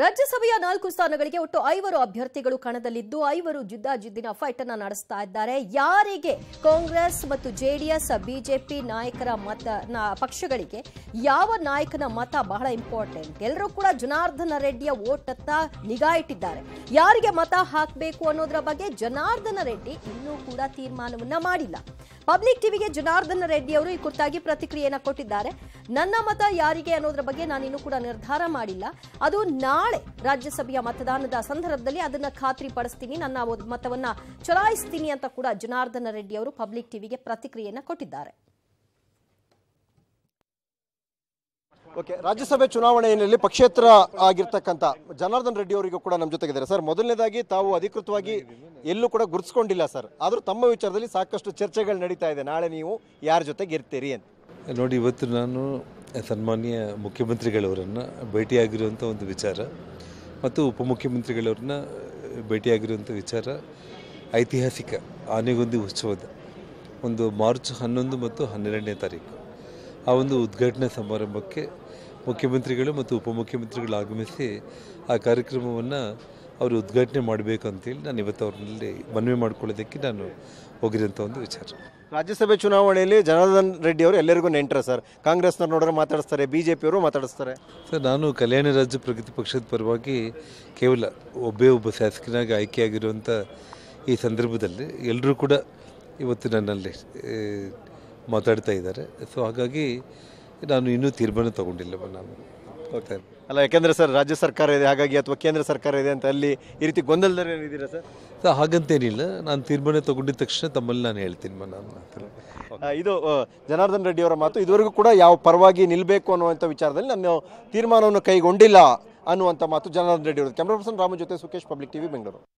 ರಾಜ್ಯಸಭೆಯ ನಾಲ್ಕು ಸ್ಥಾನಗಳಿಗೆ ಒಟ್ಟು ಐವರು ಅಭ್ಯರ್ಥಿಗಳು ಕಣದಲ್ಲಿದ್ದು ಐವರು ಜಿದ್ದಾಜಿದ್ದಿನ ಫೈಟ್ ಅನ್ನು ನಡೆಸ್ತಾ ಇದ್ದಾರೆ ಯಾರಿಗೆ ಕಾಂಗ್ರೆಸ್ ಮತ್ತು ಜೆಡಿಎಸ್ ಬಿಜೆಪಿ ನಾಯಕರ ಮತ ಪಕ್ಷಗಳಿಗೆ ಯಾವ ನಾಯಕನ ಮತ ಬಹಳ ಇಂಪಾರ್ಟೆಂಟ್ ಎಲ್ಲರೂ ಕೂಡ ಜನಾರ್ದನ ರೆಡ್ಡಿಯ ಓಟತ್ತ ನಿಗಾ ಇಟ್ಟಿದ್ದಾರೆ ಯಾರಿಗೆ ಮತ ಹಾಕಬೇಕು ಅನ್ನೋದರ ಬಗ್ಗೆ ಜನಾರ್ದನ ರೆಡ್ಡಿ ಇನ್ನೂ ಕೂಡ ತೀರ್ಮಾನವನ್ನ ಮಾಡಿಲ್ಲ ಪಬ್ಲಿಕ್ ಟಿವಿಗೆ ಜನಾರ್ದನ ರೆಡ್ಡಿ ಅವರು ಈ ಕುರಿತಾಗಿ ಪ್ರತಿಕ್ರಿಯೆಯನ್ನು ಕೊಟ್ಟಿದ್ದಾರೆ ನನ್ನ ಮತ ಯಾರಿಗೆ ಅನ್ನೋದ್ರ ಬಗ್ಗೆ ನಾನಿನ್ನೂ ಕೂಡ ನಿರ್ಧಾರ ಮಾಡಿಲ್ಲ ಅದು ನಾಳೆ ರಾಜ್ಯಸಭೆಯ ಮತದಾನದ ಸಂದರ್ಭದಲ್ಲಿ ಅದನ್ನು ಖಾತ್ರಿ ಪಡಿಸ್ತೀನಿ ನನ್ನ ಮತವನ್ನ ಚಲಾಯಿಸ್ತೀನಿ ಅಂತ ಕೂಡ ಜನಾರ್ದನ ರೆಡ್ಡಿ ಅವರು ಪಬ್ಲಿಕ್ ಟಿವಿಗೆ ಪ್ರತಿಕ್ರಿಯೆಯನ್ನು ಕೊಟ್ಟಿದ್ದಾರೆ ಓಕೆ ರಾಜ್ಯಸಭೆ ಚುನಾವಣೆ ಹಿನ್ನೆಲೆಯಲ್ಲಿ ಪಕ್ಷೇತರ ಆಗಿರ್ತಕ್ಕಂಥ ಜನಾರ್ದನ್ ರೆಡ್ಡಿ ಅವರಿಗೂ ಕೂಡ ನಮ್ಮ ಜೊತೆಗಿದ್ದಾರೆ ಸರ್ ಮೊದಲನೇದಾಗಿ ತಾವು ಅಧಿಕೃತವಾಗಿ ಎಲ್ಲೂ ಕೂಡ ಗುರುತಿಸ್ಕೊಂಡಿಲ್ಲ ಸರ್ ಆದರೂ ತಮ್ಮ ವಿಚಾರದಲ್ಲಿ ಸಾಕಷ್ಟು ಚರ್ಚೆಗಳು ನಡೀತಾ ಇದೆ ನಾಳೆ ನೀವು ಯಾರ ಜೊತೆಗೆ ಇರ್ತೀರಿ ಅಂತ ನೋಡಿ ಇವತ್ತು ನಾನು ಸನ್ಮಾನ್ಯ ಮುಖ್ಯಮಂತ್ರಿಗಳವರನ್ನು ಭೇಟಿಯಾಗಿರುವಂಥ ಒಂದು ವಿಚಾರ ಮತ್ತು ಉಪಮುಖ್ಯಮಂತ್ರಿಗಳವ್ರನ್ನ ಭೇಟಿಯಾಗಿರುವಂಥ ವಿಚಾರ ಐತಿಹಾಸಿಕ ಆನೆಗೊಂದಿ ಉತ್ಸವದ ಒಂದು ಮಾರ್ಚ್ ಹನ್ನೊಂದು ಮತ್ತು ಹನ್ನೆರಡನೇ ತಾರೀಕು ಆ ಒಂದು ಉದ್ಘಾಟನಾ ಸಮಾರಂಭಕ್ಕೆ ಮುಖ್ಯಮಂತ್ರಿಗಳು ಮತ್ತು ಉಪಮುಖ್ಯಮಂತ್ರಿಗಳು ಆಗಮಿಸಿ ಆ ಕಾರ್ಯಕ್ರಮವನ್ನು ಅವರು ಉದ್ಘಾಟನೆ ಮಾಡಬೇಕಂತೇಳಿ ನಾನು ಇವತ್ತು ಅವ್ರಲ್ಲಿ ಮನವಿ ಮಾಡ್ಕೊಳ್ಳೋದಕ್ಕೆ ನಾನು ಹೋಗಿರೋಂಥ ಒಂದು ವಿಚಾರ ರಾಜ್ಯಸಭೆ ಚುನಾವಣೆಯಲ್ಲಿ ಜನಾರ್ದನ್ ರೆಡ್ಡಿ ಅವರು ಎಲ್ಲರಿಗೂ ನೆಂಟ್ರ ಸರ್ ಕಾಂಗ್ರೆಸ್ನವ್ರು ನೋಡಿದ್ರೆ ಮಾತಾಡಿಸ್ತಾರೆ ಬಿ ಜೆ ಪಿಯವರು ಮಾತಾಡಿಸ್ತಾರೆ ಸರ್ ನಾನು ಕಲ್ಯಾಣ ರಾಜ್ಯ ಪ್ರಗತಿ ಪಕ್ಷದ ಪರವಾಗಿ ಕೇವಲ ಒಬ್ಬೇ ಒಬ್ಬ ಶಾಸಕನಾಗಿ ಆಯ್ಕೆಯಾಗಿರುವಂಥ ಈ ಸಂದರ್ಭದಲ್ಲಿ ಎಲ್ಲರೂ ಕೂಡ ಇವತ್ತು ನನ್ನಲ್ಲಿ ಮಾತಾಡ್ತಾ ಇದ್ದಾರೆ ಸೊ ಹಾಗಾಗಿ ನಾನು ಇನ್ನೂ ತೀರ್ಮಾನ ತಗೊಂಡಿಲ್ಲ ನಾನು ಓಕೆ ಅಲ್ಲ ಯಾಕೆಂದರೆ ಸರ್ ರಾಜ್ಯ ಸರ್ಕಾರ ಇದೆ ಹಾಗಾಗಿ ಅಥವಾ ಕೇಂದ್ರ ಸರ್ಕಾರ ಇದೆ ಅಂತ ಅಲ್ಲಿ ಈ ರೀತಿ ಗೊಂದಲದಲ್ಲಿ ಏನಿದ್ದೀರಾ ಸರ್ ಸರ್ ಹಾಗಂತೇನಿಲ್ಲ ನಾನು ತೀರ್ಮಾನ ತಗೊಂಡಿದ ತಕ್ಷಣ ತಮ್ಮಲ್ಲಿ ನಾನು ಹೇಳ್ತೀನಿ ನಾನು ಇದು ಜನಾರ್ದನ್ ರೆಡ್ಡಿ ಅವರ ಮಾತು ಇದುವರೆಗೂ ಕೂಡ ಯಾವ ಪರವಾಗಿ ನಿಲ್ಲಬೇಕು ಅನ್ನುವಂಥ ವಿಚಾರದಲ್ಲಿ ನಾನು ತೀರ್ಮಾನವನ್ನು ಕೈಗೊಂಡಿಲ್ಲ ಅನ್ನುವಂಥ ಮಾತು ಜನಾರ್ದನ್ ರೆಡ್ಡಿ ಅವರು ಕ್ಯಾಮ್ರಾ ಪರ್ಸನ್ ರಾಮ ಜೊತೆ ಸುಖೇಶ್ ಪಬ್ಲಿಕ್ ಟಿವಿ ಬೆಂಗಳೂರು